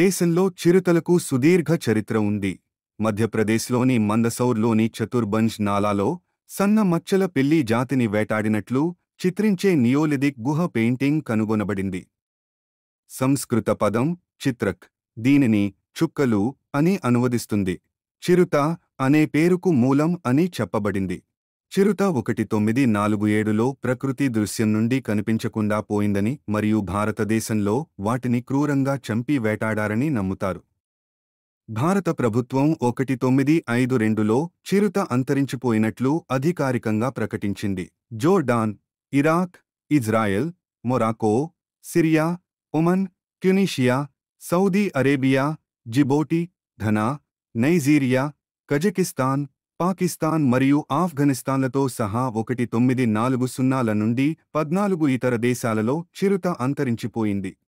దేశంలో చిరుతలకు సుదీర్ఘ చరిత్ర ఉంది మధ్యప్రదేశ్లోని మందసౌర్లోని చతుర్బంజ్ నాలాలో సన్న మచ్చల పిల్లి జాతిని వేటాడినట్లు చిత్రించే నియోలిదిక్ గుహ పెయింటింగ్ కనుగొనబడింది సంస్కృత పదం చిత్రక్ దీనిని చుక్కలు అని అనువదిస్తుంది చిరుత అనే పేరుకు మూలం అని చెప్పబడింది చిరుత ఒకటి తొమ్మిది నాలుగు ఏడులో ప్రకృతి దృశ్యం నుండి కనిపించకుండా పోయిందని మరియు భారతదేశంలో వాటిని క్రూరంగా చంపి వేటాడారని నమ్ముతారు భారత ప్రభుత్వం ఒకటి తొమ్మిది ఐదు రెండులో చిరుత అంతరించిపోయినట్లు అధికారికంగా ప్రకటించింది Jordan Iraq Israel Morocco Syria Oman Tunisia Saudi Arabia Djibouti Ghana Nigeria Kazakhstan Pakistan మరియు ఆఫ్ఘనిస్తాన్లతో సహా ఒకటి తొమ్మిది నాలుగు సున్నాల నుండి పద్నాలుగు ఇతర దేశాలలో చిరుత అంతరించిపోయింది